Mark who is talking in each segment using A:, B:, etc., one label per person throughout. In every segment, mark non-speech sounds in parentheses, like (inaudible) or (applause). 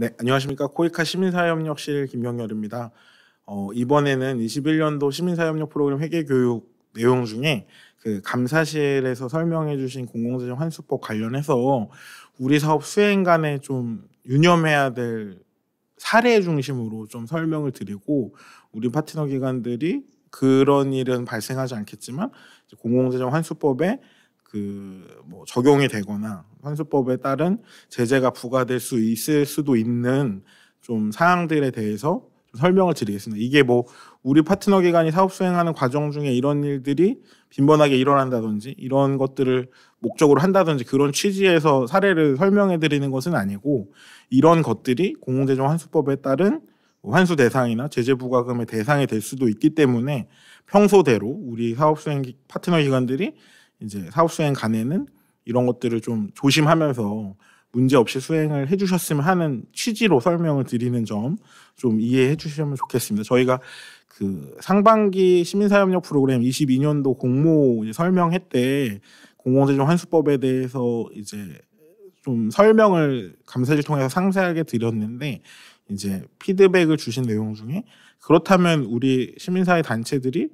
A: 네, 안녕하십니까. 코이카 시민사회협력실 김명열입니다. 어, 이번에는 21년도 시민사회협력 프로그램 회계교육 내용 중에 그 감사실에서 설명해 주신 공공재정 환수법 관련해서 우리 사업 수행 간에 좀 유념해야 될 사례 중심으로 좀 설명을 드리고 우리 파트너 기관들이 그런 일은 발생하지 않겠지만 공공재정 환수법에 그뭐 적용이 되거나 환수법에 따른 제재가 부과될 수 있을 수도 있는 좀 사항들에 대해서 좀 설명을 드리겠습니다. 이게 뭐 우리 파트너 기관이 사업 수행하는 과정 중에 이런 일들이 빈번하게 일어난다든지 이런 것들을 목적으로 한다든지 그런 취지에서 사례를 설명해 드리는 것은 아니고 이런 것들이 공공재정 환수법에 따른 뭐 환수 대상이나 제재 부과금의 대상이 될 수도 있기 때문에 평소대로 우리 사업 수행 파트너 기관들이 이제 사업 수행 간에는 이런 것들을 좀 조심하면서 문제 없이 수행을 해주셨으면 하는 취지로 설명을 드리는 점 좀 이해해 주시면 좋겠습니다. 저희가 그 상반기 시민사협력 프로그램 22년도 공모 이제 설명회 때 공공세정 환수법에 대해서 이제 좀 설명을 감사를 통해서 상세하게 드렸는데 이제 피드백을 주신 내용 중에 그렇다면 우리 시민사회 단체들이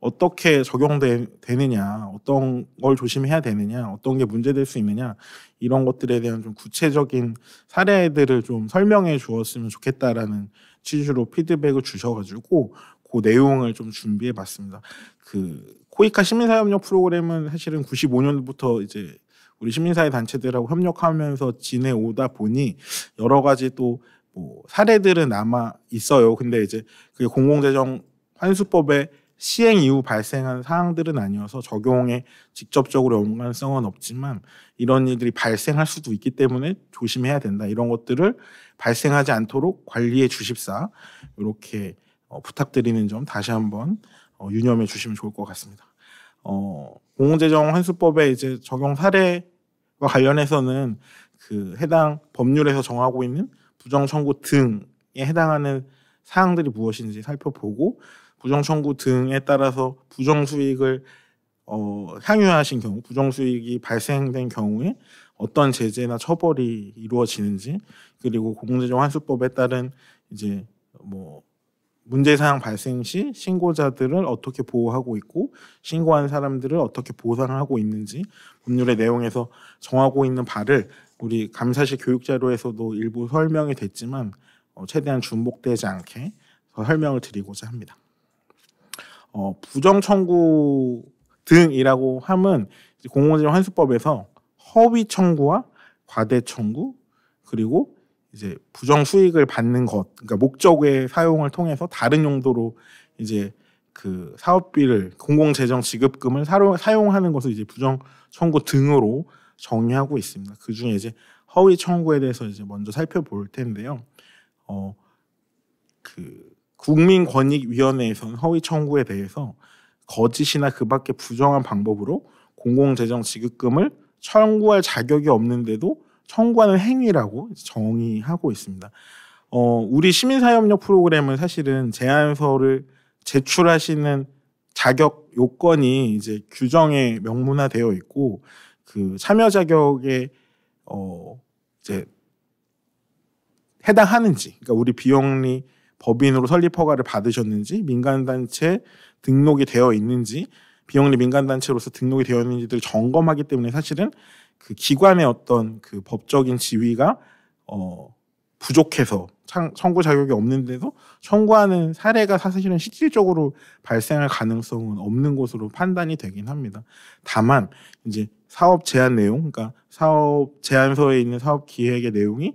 A: 어떻게 적용되느냐, 어떤 걸 조심해야 되느냐, 어떤 게 문제될 수 있느냐 이런 것들에 대한 좀 구체적인 사례들을 좀 설명해 주었으면 좋겠다라는 취지로 피드백을 주셔가지고 그 내용을 좀 준비해 봤습니다. 그 코이카 시민사협력 프로그램은 사실은 95년부터 이제 우리 시민사회 단체들하고 협력하면서 지내오다 보니 여러 가지 또 뭐 사례들은 남아 있어요. 근데 이제 그게 공공재정 환수법에 시행 이후 발생한 사항들은 아니어서 적용에 직접적으로 연관성은 없지만 이런 일들이 발생할 수도 있기 때문에 조심해야 된다. 이런 것들을 발생하지 않도록 관리해 주십사 이렇게 어, 부탁드리는 점 다시 한번 어, 유념해 주시면 좋을 것 같습니다. 어, 공공재정 환수법의 이제 적용 사례와 관련해서는 그 해당 법률에서 정하고 있는 부정 청구 등에 해당하는 사항들이 무엇인지 살펴보고 부정 청구 등에 따라서 부정 수익을 어, 향유하신 경우, 부정 수익이 발생된 경우에 어떤 제재나 처벌이 이루어지는지, 그리고 공공재정 환수법에 따른 이제 뭐 문제 사항 발생 시 신고자들을 어떻게 보호하고 있고 신고한 사람들을 어떻게 보상하고 있는지 법률의 내용에서 정하고 있는 바를 우리 감사실 교육 자료에서도 일부 설명이 됐지만 어, 최대한 중복되지 않게 더 설명을 드리고자 합니다. 어, 부정 청구 등이라고 함은 공공재정 환수법에서 허위 청구와 과대 청구 그리고 이제 부정 수익을 받는 것 그러니까 목적의 사용을 통해서 다른 용도로 이제 그 사업비를 공공재정 지급금을 사용, 하는 것을 이제 부정 청구 등으로 정의하고 있습니다. 그 중에 이제 허위 청구에 대해서 이제 먼저 살펴볼 텐데요. 어, 그 국민권익위원회에서는 허위 청구에 대해서 거짓이나 그밖에 부정한 방법으로 공공재정 지급금을 청구할 자격이 없는데도 청구하는 행위라고 정의하고 있습니다. 어, 우리 시민사회협력 프로그램은 사실은 제안서를 제출하시는 자격 요건이 이제 규정에 명문화되어 있고 그 참여 자격에 어 이제 해당하는지 그러니까 우리 비영리 법인으로 설립 허가를 받으셨는지 민간단체 등록이 되어 있는지 비영리 민간단체로서 등록이 되어 있는지를 점검하기 때문에 사실은 그 기관의 어떤 그 법적인 지위가 어 부족해서 청구 자격이 없는데도 청구하는 사례가 사실은 실질적으로 발생할 가능성은 없는 것으로 판단이 되긴 합니다. 다만 이제 사업 제한 내용, 그러니까 사업 제안서에 있는 사업 기획의 내용이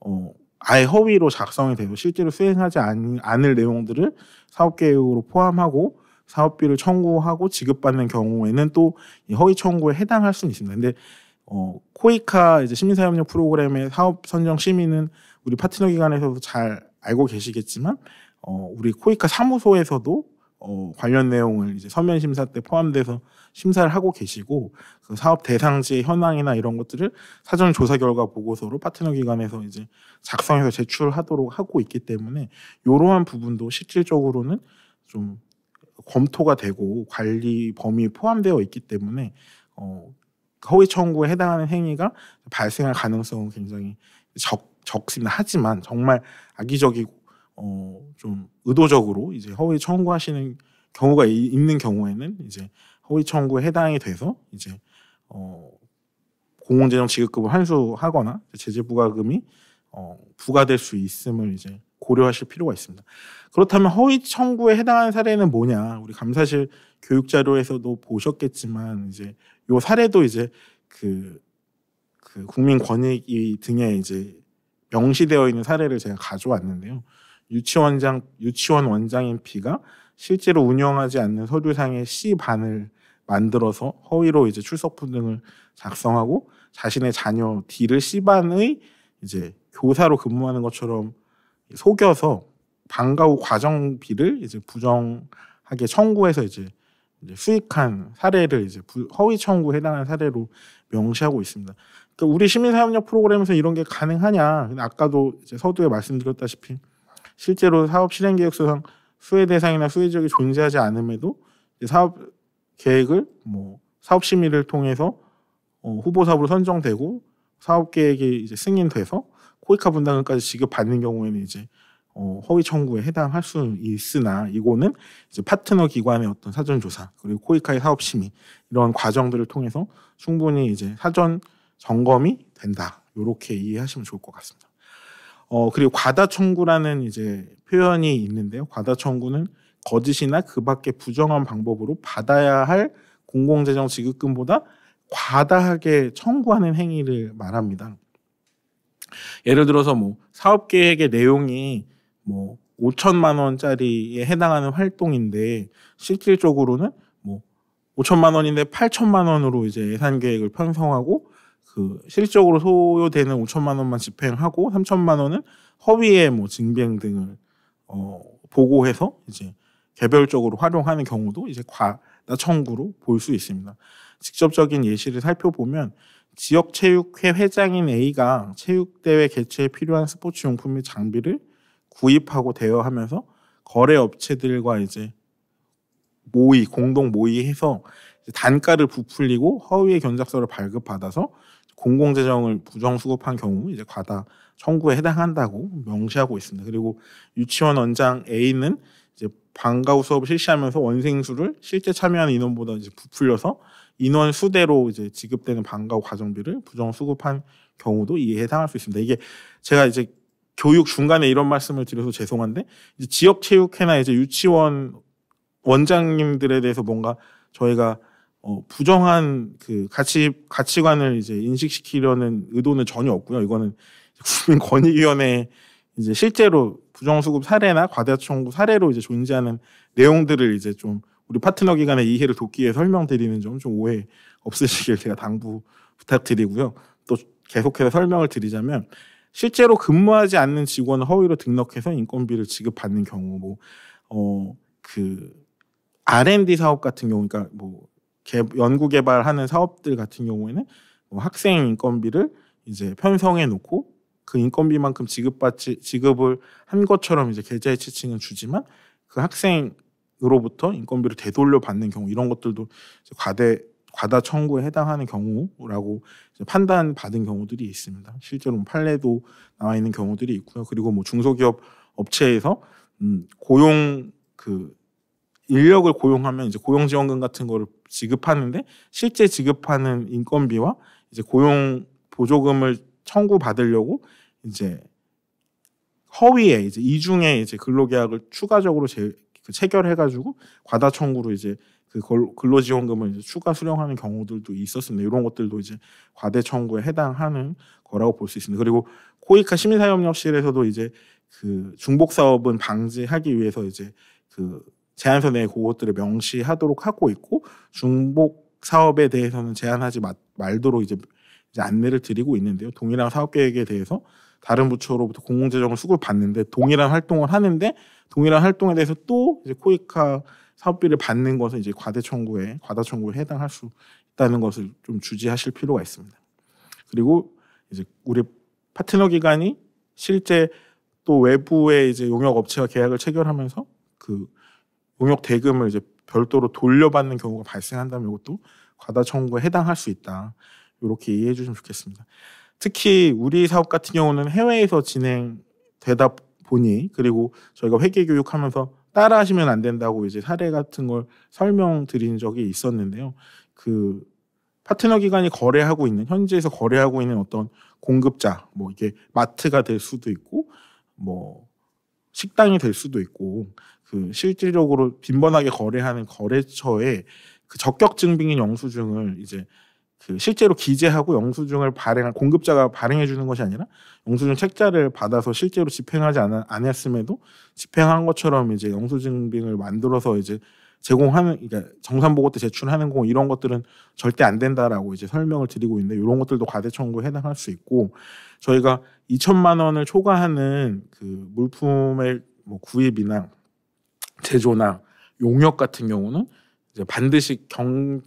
A: 어 아예 허위로 작성이 되고 실제로 수행하지 않, 을 내용들을 사업계획으로 포함하고 사업비를 청구하고 지급받는 경우에는 또 허위 청구에 해당할 수는 있습니다. 근데 어, 코이카 이제 심리사협력 프로그램의 사업 선정 심의는 우리 파트너 기관에서도 잘 알고 계시겠지만 어, 우리 코이카 사무소에서도 어, 관련 내용을 이제 서면 심사 때 포함돼서 심사를 하고 계시고 그 사업 대상지의 현황이나 이런 것들을 사전 조사 결과 보고서로 파트너 기관에서 이제 작성해서 제출하도록 하고 있기 때문에 이러한 부분도 실질적으로는 좀 검토가 되고 관리 범위 포함되어 있기 때문에 어, 허위 청구에 해당하는 행위가 발생할 가능성은 굉장히 적, 적습니다. 하지만 정말 악의적이고 어, 좀 의도적으로 이제 허위 청구하시는 경우가 있는 경우에는 이제 허위 청구에 해당이 돼서 이제 어, 공공재정 지급금을 환수하거나 제재 부과금이 어, 부과될 수 있음을 이제 고려하실 필요가 있습니다. 그렇다면 허위 청구에 해당하는 사례는 뭐냐? 우리 감사실 교육 자료에서도 보셨겠지만 이제 요 사례도 이제 그, 그 국민 권익위 등에 이제 명시되어 있는 사례를 제가 가져왔는데요. 유치원장 유치원 원장인 B가 실제로 운영하지 않는 서류상의 C 반을 만들어서 허위로 이제 출석부 등을 작성하고 자신의 자녀 D를 C 반의 이제 교사로 근무하는 것처럼 속여서 방과 후 과정비를 이제 부정하게 청구해서 이제 수익한 사례를 이제 허위 청구에 해당하는 사례로 명시하고 있습니다. 그러니까 우리 시민사회협력 프로그램에서 이런 게 가능하냐? 아까도 이제 서두에 말씀드렸다시피 실제로 사업 실행 계획서상 수혜 대상이나 수혜 지역이 존재하지 않음에도 사업 계획을 뭐 사업 심의를 통해서 어, 후보 사업으로 선정되고 사업 계획이 이제 승인돼서 코이카 분담금까지 지급받는 경우에는 이제 어, 허위 청구에 해당할 수 있으나 이거는 이제 파트너 기관의 어떤 사전 조사 그리고 코이카의 사업 심의 이런 과정들을 통해서 충분히 이제 사전 점검이 된다. 이렇게 이해하시면 좋을 것 같습니다. 어 그리고 과다 청구라는 이제 표현이 있는데요. 과다 청구는 거짓이나 그밖에 부정한 방법으로 받아야 할 공공재정 지급금보다 과다하게 청구하는 행위를 말합니다. 예를 들어서 뭐 사업 계획의 내용이 뭐 5천만 원짜리에 해당하는 활동인데 실질적으로는 뭐 5천만 원인데 8천만 원으로 이제 예산 계획을 편성하고 그 실질적으로 소요되는 5천만 원만 집행하고 3천만 원은 허위의 뭐 징병 등을 어 보고해서 이제 개별적으로 활용하는 경우도 이제 과나 청구로 볼 수 있습니다. 직접적인 예시를 살펴보면 지역체육회 회장인 A가 체육대회 개최에 필요한 스포츠 용품 및 장비를 구입하고 대여하면서 거래 업체들과 이제 모의 공동 모의해서 단가를 부풀리고 허위의 견작서를 발급받아서 공공재정을 부정 수급한 경우 이제 과다 청구에 해당한다고 명시하고 있습니다. 그리고 유치원 원장 A는 이제 방과후 수업을 실시하면서 원생수를 실제 참여하는 인원보다 이제 부풀려서 인원 수대로 이제 지급되는 방과후 과정비를 부정 수급한 경우도 이에 해당할 수 있습니다. 이게 제가 이제 교육 중간에 이런 말씀을 드려서 죄송한데 지역 체육회나 이제 유치원 원장님들에 대해서 뭔가 저희가 어, 부정한 그 가치 가치관을 이제 인식시키려는 의도는 전혀 없고요. 이거는 국민권익위원회 이제 실제로 부정수급 사례나 과대청구 사례로 이제 존재하는 내용들을 이제 좀 우리 파트너 기관의 이해를 돕기 위해 설명드리는 점 좀 오해 없으시길 제가 당부 부탁드리고요. 또 계속해서 설명을 드리자면 실제로 근무하지 않는 직원을 허위로 등록해서 인건비를 지급받는 경우 뭐어그 R&D 사업 같은 경우 그러니까 뭐 연구 개발하는 사업들 같은 경우에는 뭐 학생 인건비를 이제 편성해 놓고 그 인건비만큼 지급받지 지급을 한 것처럼 이제 계좌에 지칭은 주지만 그 학생으로부터 인건비를 되돌려 받는 경우 이런 것들도 과대 과다 청구에 해당하는 경우라고 판단 받은 경우들이 있습니다. 실제로 뭐 판례도 나와 있는 경우들이 있고요. 그리고 뭐 중소기업 업체에서 음, 고용 그 인력을 고용하면 이제 고용 지원금 같은 거를 지급하는데 실제 지급하는 인건비와 이제 고용 보조금을 청구 받으려고 이제 허위에 이제 이중에 이제 근로계약을 추가적으로 제, 그 체결해가지고 과다 청구로 이제 그 근로지원금을 이제 추가 수령하는 경우들도 있었습니다. 이런 것들도 이제 과대 청구에 해당하는 거라고 볼 수 있습니다. 그리고 코이카 시민사협력실에서도 이제 그 중복 사업은 방지하기 위해서 이제 그 제한서 내에 그것들을 명시하도록 하고 있고 중복 사업에 대해서는 제한하지 마, 말도록 이제, 이제 안내를 드리고 있는데요. 동일한 사업 계획에 대해서 다른 부처로부터 공공재정을 수급 받는데 동일한 활동을 하는데 동일한 활동에 대해서 또 이제 코이카 사업비를 받는 것은 이제 과대 청구에 과다 청구에 해당할 수 있다는 것을 좀 주지하실 필요가 있습니다. 그리고 이제 우리 파트너 기관이 실제 또 외부의 이제 용역 업체와 계약을 체결하면서 그 용역 대금을 이제 별도로 돌려받는 경우가 발생한다면 이것도 과다 청구에 해당할 수 있다. 이렇게 이해해 주시면 좋겠습니다. 특히 우리 사업 같은 경우는 해외에서 진행되다 보니 그리고 저희가 회계 교육하면서 따라 하시면 안 된다고 이제 사례 같은 걸 설명드린 적이 있었는데요. 그 파트너 기관이 거래하고 있는 현지에서 거래하고 있는 어떤 공급자 뭐 이게 마트가 될 수도 있고 뭐 식당이 될 수도 있고 그 실질적으로 빈번하게 거래하는 거래처에 그 적격 증빙인 영수증을 이제 그 실제로 기재하고 영수증을 발행한 공급자가 발행해 주는 것이 아니라 영수증 책자를 받아서 실제로 집행하지 않, 않았음에도 집행한 것처럼 이제 영수증빙을 만들어서 이제 제공하는 그러니까 정산보고 때 제출하는 공 이런 것들은 절대 안 된다라고 이제 설명을 드리고 있는데 이런 것들도 과대 청구에 해당할 수 있고 저희가 2천만 원을 초과하는 그 물품의 뭐 구입이나 제조나 용역 같은 경우는 이제 반드시 경,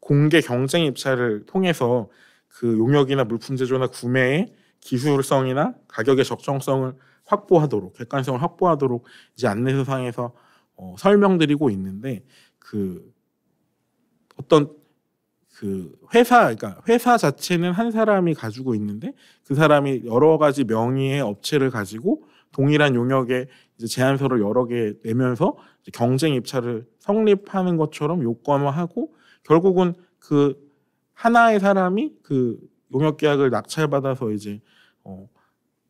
A: 공개 경쟁 입찰을 통해서 그 용역이나 물품 제조나 구매의 기술성이나 가격의 적정성을 확보하도록 객관성을 확보하도록 이제 안내서상에서 어, 설명드리고 있는데 그 어떤 그 회사 그러니까 회사 자체는 한 사람이 가지고 있는데 그 사람이 여러 가지 명의의 업체를 가지고 동일한 용역의 이제 제안서를 여러 개 내면서 이제 경쟁 입찰을 성립하는 것처럼 요건화하고 결국은 그 하나의 사람이 그 용역 계약을 낙찰받아서 이제 어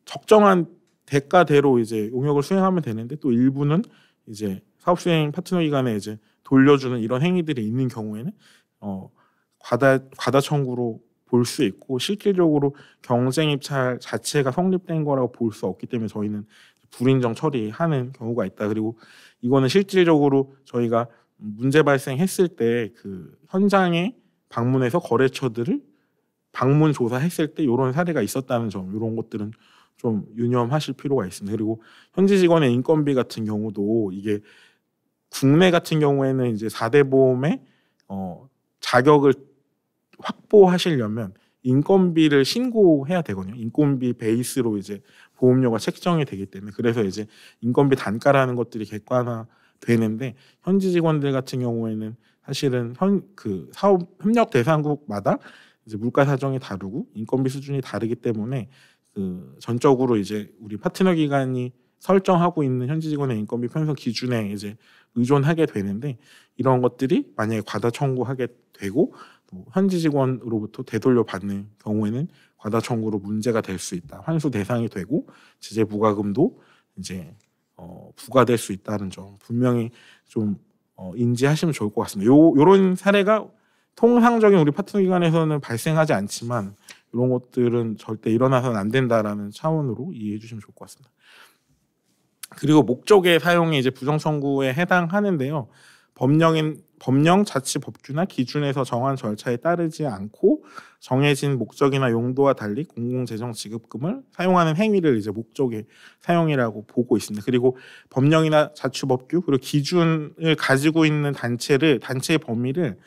A: 적정한 대가대로 이제 용역을 수행하면 되는데 또 일부는 이제 사업 수행 파트너 기관에 이제 돌려주는 이런 행위들이 있는 경우에는 어 과다 과다 청구로 볼 수 있고 실질적으로 경쟁 입찰 자체가 성립된 거라고 볼 수 없기 때문에 저희는 불인정 처리하는 경우가 있다. 그리고 이거는 실질적으로 저희가 문제 발생했을 때 그 현장에 방문해서 거래처들을 방문 조사했을 때 이런 사례가 있었다는 점 이런 것들은 좀 유념하실 필요가 있습니다. 그리고 현지 직원의 인건비 같은 경우도 이게 국내 같은 경우에는 이제 4대 보험에 어, 자격을 확보하시려면 인건비를 신고해야 되거든요. 인건비 베이스로 이제 보험료가 책정이 되기 때문에 그래서 이제 인건비 단가라는 것들이 객관화 되는데 현지 직원들 같은 경우에는 사실은 현 그 사업 협력 대상국마다 이제 물가 사정이 다르고 인건비 수준이 다르기 때문에 그 전적으로 이제 우리 파트너 기관이 설정하고 있는 현지 직원의 인건비 편성 기준에 이제 의존하게 되는데 이런 것들이 만약에 과다 청구하게 되고 또 뭐 현지 직원으로부터 되돌려 받는 경우에는 과다청구로 문제가 될 수 있다. 환수 대상이 되고 제재 부과금도 이제 어, 부과될 수 있다는 점 분명히 좀 어, 인지하시면 좋을 것 같습니다. 요 요런 사례가 통상적인 우리 파트너 기관에서는 발생하지 않지만 이런 것들은 절대 일어나서는 안 된다라는 차원으로 이해해 주시면 좋을 것 같습니다. 그리고 목적의 사용이 이제 부정 청구에 해당하는데요. 법령인 법령 자치 법규나 기준에서 정한 절차에 따르지 않고 정해진 목적이나 용도와 달리 공공재정 지급금을 사용하는 행위를 이제 목적의 사용이라고 보고 있습니다. 그리고 법령이나 자치법규 그리고 기준을 가지고 있는 단체를 단체의 범위를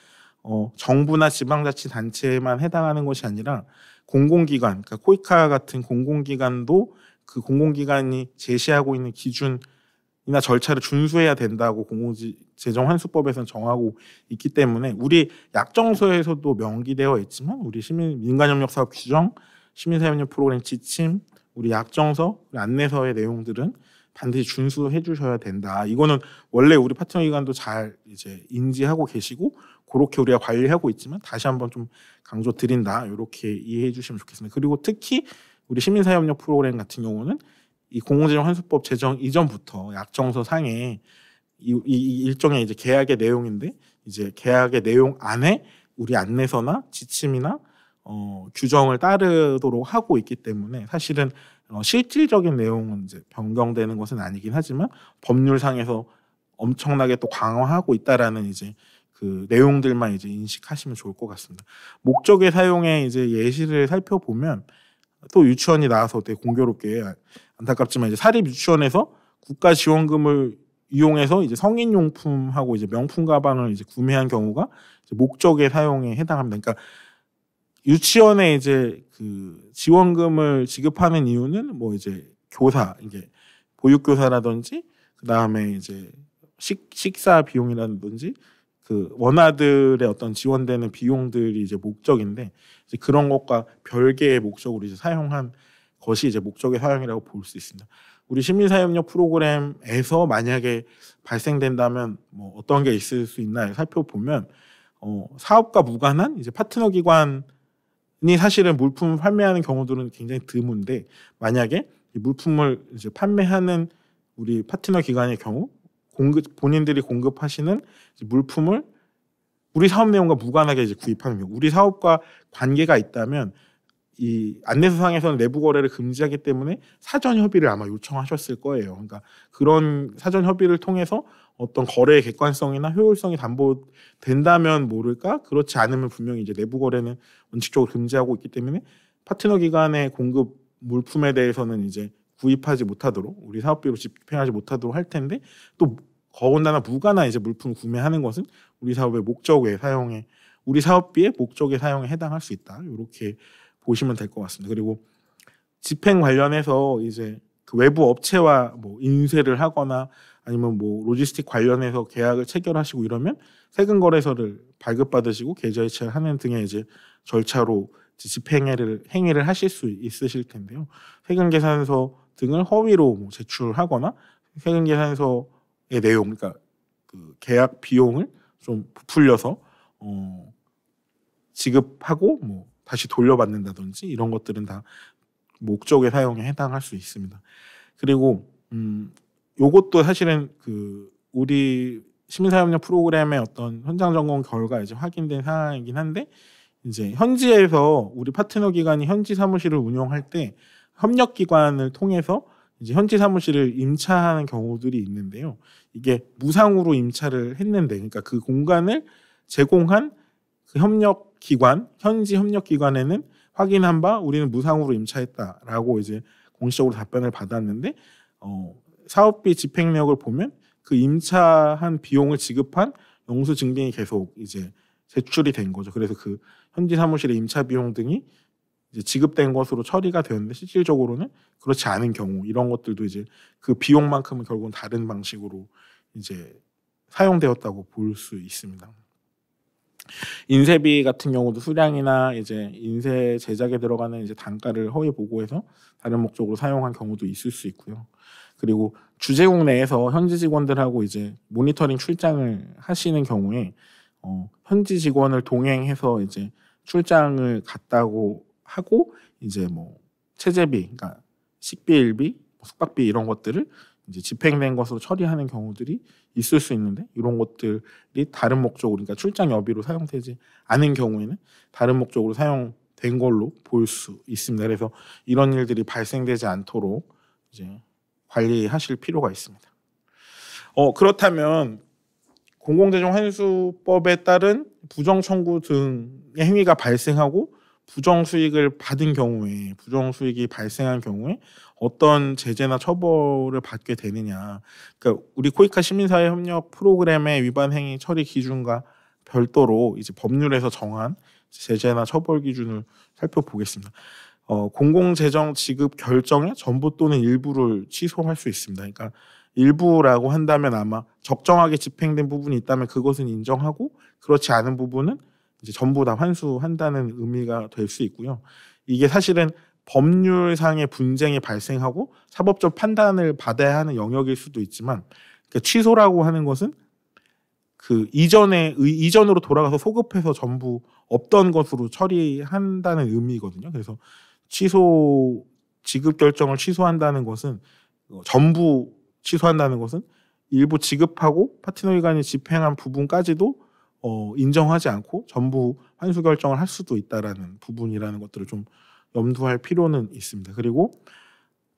A: 어, 정부나 지방자치단체에만 해당하는 것이 아니라 공공기관, 그러니까 코이카 같은 공공기관도 그 공공기관이 제시하고 있는 기준 이나 절차를 준수해야 된다고 공공재정환수법에서는 정하고 있기 때문에 우리 약정서에서도 명기되어 있지만 우리 시민 민간협력사업 규정, 시민사회협력 프로그램 지침, 우리 약정서, 안내서의 내용들은 반드시 준수해 주셔야 된다. 이거는 원래 우리 파트너기관도 잘 이제 인지하고 계시고 그렇게 우리가 관리하고 있지만 다시 한번 좀 강조 드린다. 이렇게 이해해 주시면 좋겠습니다. 그리고 특히 우리 시민사회협력 프로그램 같은 경우는 이 공공재정 환수법 제정 이전부터 약정서 상에 이, 이 일종의 이제 계약의 내용인데 이제 계약의 내용 안에 우리 안내서나 지침이나 어, 규정을 따르도록 하고 있기 때문에 사실은 어, 실질적인 내용은 이제 변경되는 것은 아니긴 하지만 법률상에서 엄청나게 또 강화하고 있다라는 이제 그 내용들만 이제 인식하시면 좋을 것 같습니다. 목적의 사용의 이제 예시를 살펴보면 또 유치원이 나와서 되게 공교롭게 안타깝지만 이제 사립 유치원에서 국가 지원금을 이용해서 이제 성인 용품하고 이제 명품 가방을 이제 구매한 경우가 이제 목적의 사용에 해당합니다. 그러니까 유치원에 이제 그 지원금을 지급하는 이유는 뭐 이제 교사 이게 보육교사라든지 그 다음에 이제 식 식사 비용이라든지 그 원아들의 어떤 지원되는 비용들이 이제 목적인데 이제 그런 것과 별개의 목적으로 이제 사용한 것이 이제 목적의 사용이라고 볼 수 있습니다. 우리 시민사회협력 프로그램에서 만약에 발생된다면 뭐 어떤 게 있을 수 있나 살펴보면 어, 사업과 무관한 이제 파트너 기관이 사실은 물품을 판매하는 경우들은 굉장히 드문데 만약에 이 물품을 이제 판매하는 우리 파트너 기관의 경우 공급 본인들이 공급하시는 이제 물품을 우리 사업 내용과 무관하게 이제 구입하는 경우 우리 사업과 관계가 있다면 이 안내서상에서는 내부 거래를 금지하기 때문에 사전 협의를 아마 요청하셨을 거예요. 그러니까 그런 사전 협의를 통해서 어떤 거래의 객관성이나 효율성이 담보된다면 모를까 그렇지 않으면 분명히 이제 내부 거래는 원칙적으로 금지하고 있기 때문에 파트너 기관의 공급 물품에 대해서는 이제 구입하지 못하도록 우리 사업비로 집행하지 못하도록 할 텐데 또 거온다나 무가나 이제 물품을 구매하는 것은 우리 사업의 목적에 사용해 우리 사업비의 목적에 사용에 해당할 수 있다 이렇게 보시면 될 것 같습니다. 그리고 집행 관련해서 이제 그 외부 업체와 뭐 인쇄를 하거나 아니면 뭐 로지스틱 관련해서 계약을 체결하시고 이러면 세금 거래서를 발급받으시고 계좌이체를 하는 등의 이제 절차로 집행해를 행위를 하실 수 있으실 텐데요. 세금 계산서 등을 허위로 뭐 제출하거나 세금 계산서의 내용, 그러니까 그 계약 비용을 좀 부풀려서 어, 지급하고 뭐 다시 돌려받는다든지 이런 것들은 다 목적의 사용에 해당할 수 있습니다. 그리고 음 요것도 사실은 그 우리 시민사용력 프로그램의 어떤 현장 점검 결과 이제 확인된 사항이긴 한데 이제 현지에서 우리 파트너 기관이 현지 사무실을 운영할 때 협력 기관을 통해서 이제 현지 사무실을 임차하는 경우들이 있는데요. 이게 무상으로 임차를 했는데, 그러니까 그 공간을 제공한 그 협력 기관 현지 협력 기관에는 확인한 바 우리는 무상으로 임차했다라고 이제 공식적으로 답변을 받았는데 어, 사업비 집행력을 보면 그 임차한 비용을 지급한 용수 증빙이 계속 이제 제출이 된 거죠. 그래서 그 현지 사무실의 임차 비용 등이 이제 지급된 것으로 처리가 되었는데 실질적으로는 그렇지 않은 경우 이런 것들도 이제 그 비용만큼은 결국은 다른 방식으로 이제 사용되었다고 볼 수 있습니다. 인쇄비 같은 경우도 수량이나 이제 인쇄 제작에 들어가는 이제 단가를 허위 보고해서 다른 목적으로 사용한 경우도 있을 수 있고요. 그리고 주제국 내에서 현지 직원들하고 이제 모니터링 출장을 하시는 경우에 어, 현지 직원을 동행해서 이제 출장을 갔다고 하고 이제 뭐 체제비, 그러니까 식비, 일비, 뭐 숙박비 이런 것들을 이제 집행된 것으로 처리하는 경우들이 있을 수 있는데 이런 것들이 다른 목적으로 그러니까 출장 여비로 사용되지 않은 경우에는 다른 목적으로 사용된 걸로 볼 수 있습니다. 그래서 이런 일들이 발생되지 않도록 이제 관리하실 필요가 있습니다. 어 그렇다면 공공재정 환수법에 따른 부정 청구 등의 행위가 발생하고 부정 수익을 받은 경우에 부정 수익이 발생한 경우에 어떤 제재나 처벌을 받게 되느냐. 그러니까 우리 코이카 시민사회 협력 프로그램의 위반 행위 처리 기준과 별도로 이제 법률에서 정한 제재나 처벌 기준을 살펴보겠습니다. 어, 공공재정 지급 결정의 전부 또는 일부를 취소할 수 있습니다. 그러니까 일부라고 한다면 아마 적정하게 집행된 부분이 있다면 그것은 인정하고 그렇지 않은 부분은 이제 전부 다 환수한다는 의미가 될 수 있고요. 이게 사실은 법률상의 분쟁이 발생하고 사법적 판단을 받아야 하는 영역일 수도 있지만 그니까 취소라고 하는 것은 그 이전에 이전으로 돌아가서 소급해서 전부 없던 것으로 처리한다는 의미거든요. 그래서 취소 지급 결정을 취소한다는 것은 어, 전부 취소한다는 것은 일부 지급하고 파트너 기관이 집행한 부분까지도 어, 인정하지 않고 전부 환수 결정을 할 수도 있다라는 부분이라는 것들을 좀 염두할 필요는 있습니다. 그리고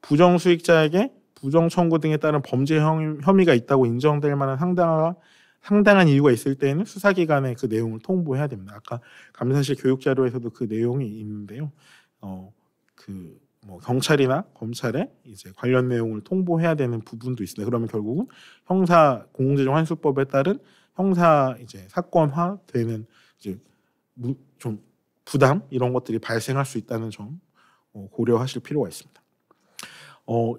A: 부정 수익자에게 부정 청구 등에 따른 범죄 혐의가 있다고 인정될 만한 상당한 상당한 이유가 있을 때에는 수사기관에 그 내용을 통보해야 됩니다. 아까 감사실 교육 자료에서도 그 내용이 있는데요. 어, 그 뭐 경찰이나 검찰에 이제 관련 내용을 통보해야 되는 부분도 있습니다. 그러면 결국은 형사 공공재정 환수법에 따른 형사 이제 사건화 되는 이제 무, 좀 부담 이런 것들이 발생할 수 있다는 점 어, 고려하실 필요가 있습니다. 어,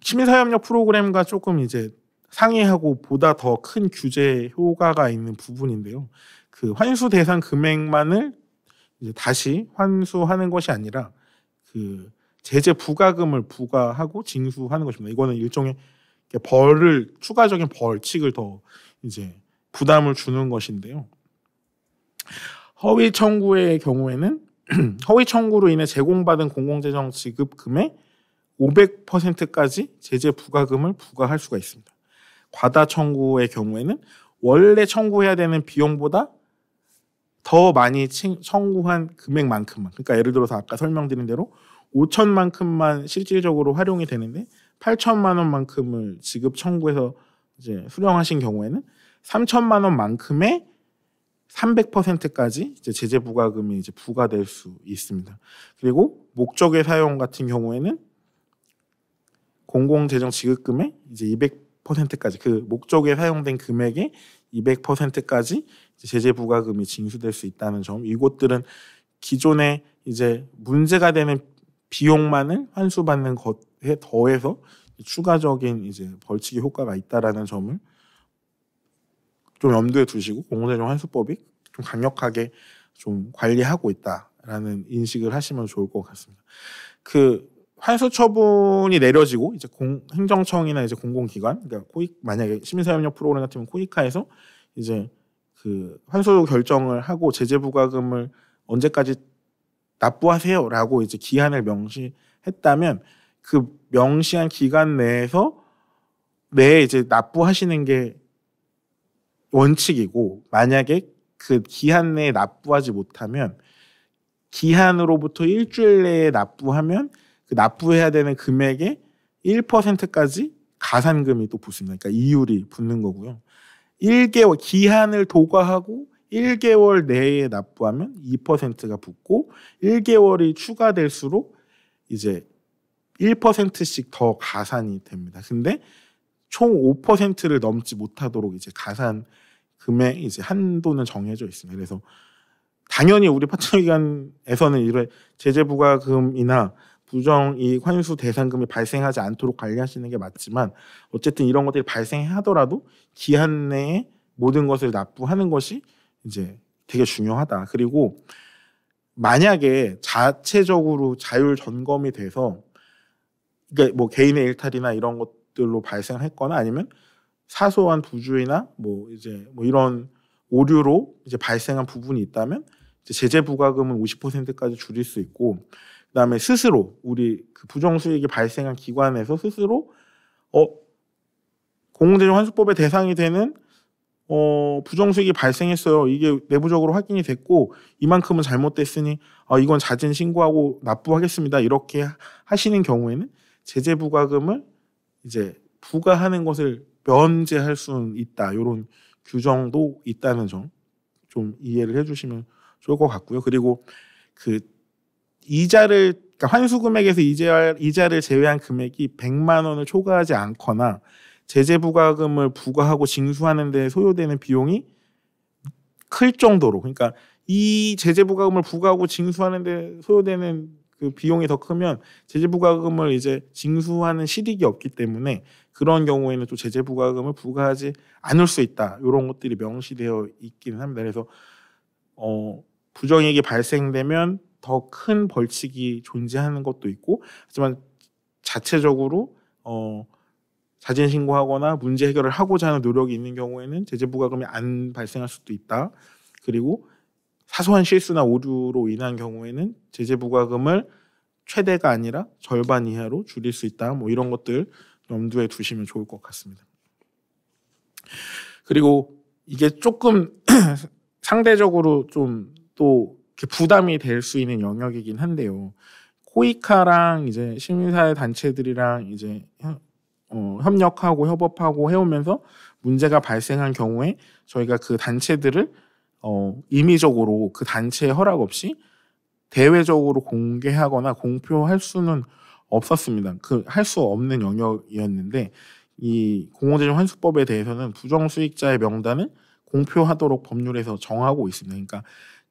A: 시민사협력 프로그램과 조금 이제 상의하고 보다 더 큰 규제 효과가 있는 부분인데요. 그 환수 대상 금액만을 이제 다시 환수하는 것이 아니라 그 제재 부과금을 부과하고 징수하는 것입니다. 이거는 일종의 벌을 추가적인 벌칙을 더 이제 부담을 주는 것인데요. 허위 청구의 경우에는 (clears throat) 허위 청구로 인해 제공받은 공공재정 지급금의 500%까지 제재 부과금을 부과할 수가 있습니다. 과다 청구의 경우에는 원래 청구해야 되는 비용보다 더 많이 청구한 금액만큼만 그러니까 예를 들어서 아까 설명드린 대로 5천만큼만 실질적으로 활용이 되는데 8천만 원만큼을 지급 청구해서 이제 수령하신 경우에는 3천만 원만큼의 300%까지 이제 제재 부과금이 이제 부과될 수 있습니다. 그리고 목적의 사용 같은 경우에는 공공재정 지급금의 이제 200%까지 그 목적에 사용된 금액의 200%까지 제재 부과금이 징수될 수 있다는 점. 이곳들은 기존에 이제 문제가 되는 비용만을 환수받는 것에 더해서 추가적인 이제 벌칙의 효과가 있다라는 점을 좀 염두에 두시고 공공재정 환수법이 좀 강력하게 좀 관리하고 있다라는 인식을 하시면 좋을 것 같습니다. 그 환수 처분이 내려지고 이제 공, 행정청이나 이제 공공기관 그러니까 코익 만약에 시민사회협력 프로그램 같으면 코이카에서 이제 그 환수 결정을 하고 제재 부과금을 언제까지 납부하세요라고 이제 기한을 명시했다면 그 명시한 기간 내에서 내 이제 납부하시는 게 원칙이고 만약에 그 기한 내에 납부하지 못하면 기한으로부터 일주일 내에 납부하면 그 납부해야 되는 금액의 1%까지 가산금이 또 붙습니다. 그러니까 이율이 붙는 거고요. 1개월 기한을 도과하고 1개월 내에 납부하면 2%가 붙고 1개월이 추가될수록 이제 1%씩 더 가산이 됩니다. 근데 총 5%를 넘지 못하도록 이제 가산 금액 이제 한도는 정해져 있습니다. 그래서 당연히 우리 파트너 기관에서는 이런 제재 부과금이나 부정 이익 환수 대상금이 발생하지 않도록 관리하시는 게 맞지만 어쨌든 이런 것들이 발생하더라도 기한 내에 모든 것을 납부하는 것이 이제 되게 중요하다. 그리고 만약에 자체적으로 자율 점검이 돼서 그러니까 뭐 개인의 일탈이나 이런 것들로 발생했거나 아니면 사소한 부주의나 뭐 이제 뭐 이런 오류로 이제 발생한 부분이 있다면 이제 제재 부과금은 50%까지 줄일 수 있고 그다음에 스스로 우리 그 부정 수익이 발생한 기관에서 스스로 어 공공재정 환수법의 대상이 되는 어 부정 수익이 발생했어요. 이게 내부적으로 확인이 됐고 이만큼은 잘못됐으니 어 이건 자진 신고하고 납부하겠습니다. 이렇게 하시는 경우에는 제재 부과금을 이제 부과하는 것을 면제할 수는 있다. 이런 규정도 있다는 점 좀 이해를 해주시면 좋을 것 같고요. 그리고 그 이자를 그러니까 환수 금액에서 이자, 이자를 제외한 금액이 100만 원을 초과하지 않거나 제재 부과금을 부과하고 징수하는 데 소요되는 비용이 클 정도로 그러니까 이 제재 부과금을 부과하고 징수하는 데 소요되는 그 비용이 더 크면 제재 부과금을 이제 징수하는 실익이 없기 때문에 그런 경우에는 또 제재 부과금을 부과하지 않을 수 있다. 이런 것들이 명시되어 있기는 합니다. 그래서 어, 부정이익이 발생되면 더 큰 벌칙이 존재하는 것도 있고 하지만 자체적으로 어, 자진 신고하거나 문제 해결을 하고자 하는 노력이 있는 경우에는 제재 부과금이 안 발생할 수도 있다. 그리고 사소한 실수나 오류로 인한 경우에는 제재 부과금을 최대가 아니라 절반 이하로 줄일 수 있다. 뭐 이런 것들 염두에 두시면 좋을 것 같습니다. 그리고 이게 조금 (clears throat) 상대적으로 좀 또 부담이 될 수 있는 영역이긴 한데요. 코이카랑 이제 시민사회 단체들이랑 이제 어, 협력하고 협업하고 해오면서 문제가 발생한 경우에 저희가 그 단체들을 어, 임의적으로 그 단체의 허락 없이 대외적으로 공개하거나 공표할 수는 없었습니다. 그 할 수 없는 영역이었는데 이공공재정 환수법에 대해서는 부정 수익자의 명단을 공표하도록 법률에서 정하고 있습니다. 그러니까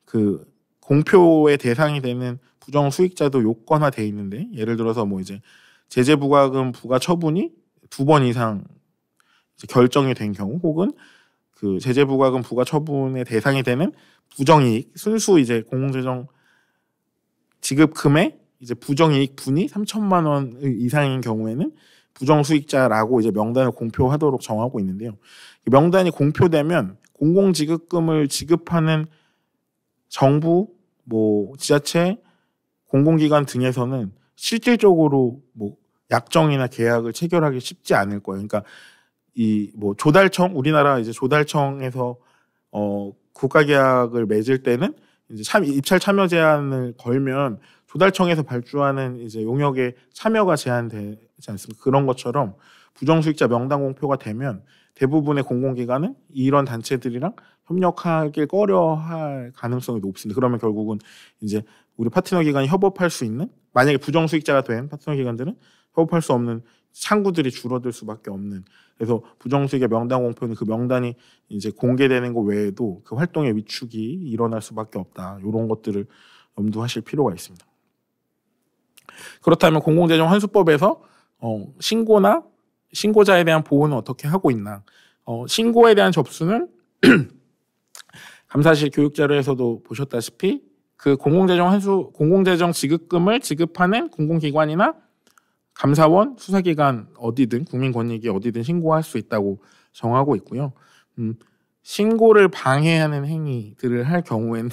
A: 그 공표의 대상이 되는 부정 수익자도 요건화돼 있는데 예를 들어서 뭐 이제 제재 부과금 부과 처분이 두 번 이상 결정이 된 경우 혹은 그 제재 부과금 부과 처분의 대상이 되는 부정이익 순수 이제 공공재정 지급금액 이제 부정이익 분이 3천만 원 이상인 경우에는 부정수익자라고 이제 명단을 공표하도록 정하고 있는데요. 명단이 공표되면 공공지급금을 지급하는 정부, 뭐 지자체, 공공기관 등에서는 실질적으로 뭐 약정이나 계약을 체결하기 쉽지 않을 거예요. 그러니까 이 뭐 조달청 우리나라 이제 조달청에서 어 국가 계약을 맺을 때는 이제 입찰 참여 제한을 걸면 조달청에서 발주하는 이제 용역에 참여가 제한되지 않습니까? 그런 것처럼 부정수익자 명단 공표가 되면 대부분의 공공기관은 이런 단체들이랑 협력하기 꺼려할 가능성이 높습니다. 그러면 결국은 이제 우리 파트너 기관이 협업할 수 있는 만약에 부정수익자가 된 파트너 기관들은 협업할 수 없는 창구들이 줄어들 수밖에 없는 그래서 부정수익의 명단 공표는 그 명단이 이제 공개되는 것 외에도 그 활동의 위축이 일어날 수밖에 없다 이런 것들을 염두하실 필요가 있습니다. 그렇다면 공공재정 환수법에서 어, 신고나 신고자에 대한 보호는 어떻게 하고 있나? 어, 신고에 대한 접수는 (clears throat) 감사실 교육자료에서도 보셨다시피 그 공공재정 환수 공공재정 지급금을 지급하는 공공기관이나 감사원, 수사기관 어디든 국민권익위 어디든 신고할 수 있다고 정하고 있고요. 음, 신고를 방해하는 행위들을 할 경우에는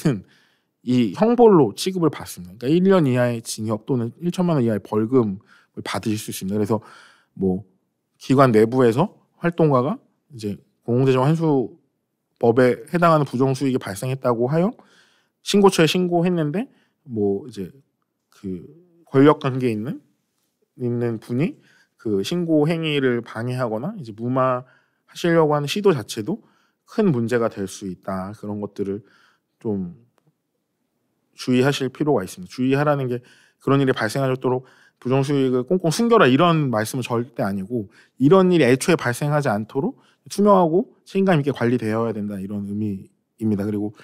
A: 이 형벌로 취급을 받습니다. 그러니까 1년 이하의 징역 또는 1천만 원 이하의 벌금을 받으실 수 있습니다. 그래서 뭐 기관 내부에서 활동가가 이제 공공재정 환수법에 해당하는 부정 수익이 발생했다고 하여 신고처에 신고했는데 뭐 이제 그 권력 관계 있는 있는 분이 그 신고 행위를 방해하거나 이제 무마하시려고 하는 시도 자체도 큰 문제가 될 수 있다 그런 것들을 좀 주의하실 필요가 있습니다. 주의하라는 게 그런 일이 발생하도록 부정수익을 꽁꽁 숨겨라 이런 말씀은 절대 아니고 이런 일이 애초에 발생하지 않도록 투명하고 책임감 있게 관리되어야 된다 이런 의미입니다. 그리고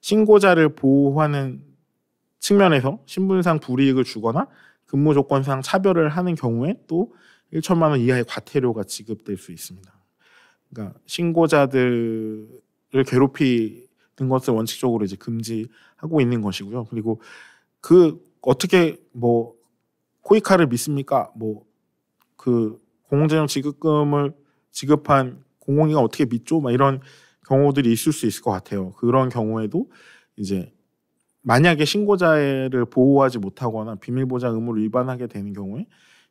A: 신고자를 보호하는 측면에서 신분상 불이익을 주거나 근무 조건상 차별을 하는 경우에 또 1천만 원 이하의 과태료가 지급될 수 있습니다. 그러니까 신고자들을 괴롭히 것을 원칙적으로 이제 금지하고 있는 것이고요. 그리고 그 어떻게 뭐 코이카를 믿습니까? 뭐 그 공공재정 지급금을 지급한 공공기가 어떻게 믿죠? 막 이런 경우들이 있을 수 있을 것 같아요. 그런 경우에도 이제 만약에 신고자를 보호하지 못하거나 비밀보장 의무를 위반하게 되는 경우에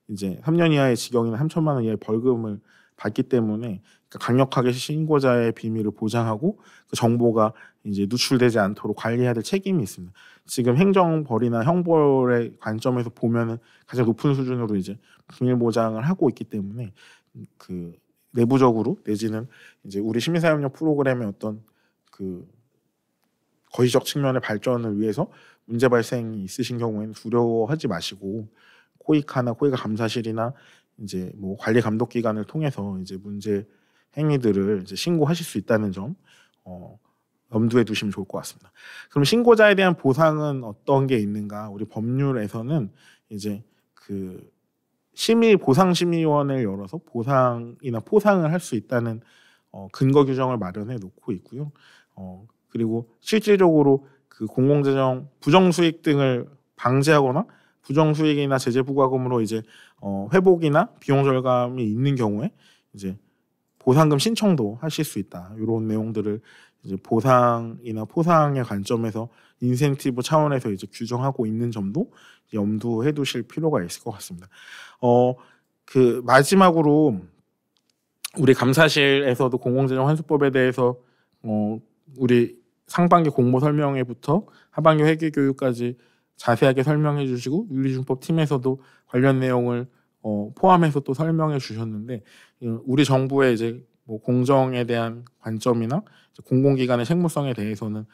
A: 이제 3년 이하의 징역이나 3천만 원 이하의 벌금을 받기 때문에 그러니까 강력하게 신고자의 비밀을 보장하고 그 정보가 이제 누출되지 않도록 관리해야 될 책임이 있습니다. 지금 행정벌이나 형벌의 관점에서 보면은 가장 높은 수준으로 이제 비밀 보장을 하고 있기 때문에 그 내부적으로 내지는 이제 우리 시민사용협력 프로그램의 어떤 그 거시적 측면의 발전을 위해서 문제 발생이 있으신 경우에는 두려워하지 마시고 코이카나 코이가 감사실이나 이제 뭐 관리 감독 기관을 통해서 이제 문제 행위들을 이제 신고하실 수 있다는 점 어, 염두에 두시면 좋을 것 같습니다. 그럼 신고자에 대한 보상은 어떤 게 있는가? 우리 법률에서는 이제 그 심의 보상 심의위원회를 열어서 보상이나 포상을 할 수 있다는 어, 근거 규정을 마련해 놓고 있고요. 어, 그리고 실질적으로 그 공공재정 부정 수익 등을 방지하거나 부정 수익이나 제재 부과금으로 이제 어, 회복이나 비용 절감이 있는 경우에 이제 보상금 신청도 하실 수 있다. 이런 내용들을 이제 보상이나 포상의 관점에서 인센티브 차원에서 이제 규정하고 있는 점도 염두해 두실 필요가 있을 것 같습니다. 어, 그 마지막으로 우리 감사실에서도 공공재정 환수법에 대해서 어, 우리 상반기 공모 설명회부터 하반기 회계 교육까지 자세하게 설명해 주시고 윤리준법 팀에서도 관련 내용을 어, 포함해서 또 설명해 주셨는데 우리 정부의 이제 뭐 공정에 대한 관점이나 공공기관의 책무성에 대해서는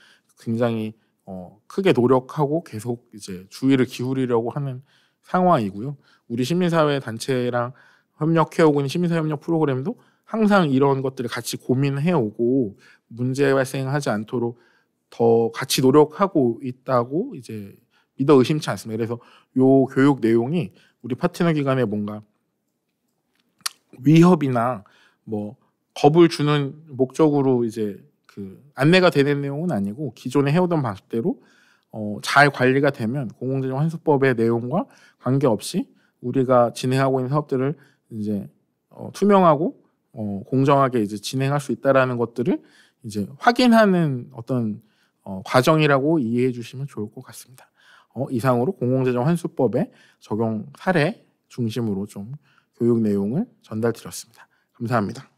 A: 굉장히 어, 크게 노력하고 계속 이제 주의를 기울이려고 하는 상황이고요. 우리 시민사회 단체랑 협력해오고 있는 시민사회협력 프로그램도 항상 이런 것들을 같이 고민해오고 문제 발생하지 않도록 더 같이 노력하고 있다고 이제 믿어 의심치 않습니다. 그래서 요 교육 내용이 우리 파트너 기관에 뭔가 위협이나 뭐 겁을 주는 목적으로 이제 그 안내가 되는 내용은 아니고 기존에 해오던 방식대로 어, 잘 관리가 되면 공공재정 환수법의 내용과 관계없이 우리가 진행하고 있는 사업들을 이제 어, 투명하고 어, 공정하게 이제 진행할 수 있다라는 것들을 이제 확인하는 어떤 어, 과정이라고 이해해 주시면 좋을 것 같습니다. 어, 이상으로 공공재정 환수법의 적용 사례 중심으로 좀 교육 내용을 전달드렸습니다. 감사합니다.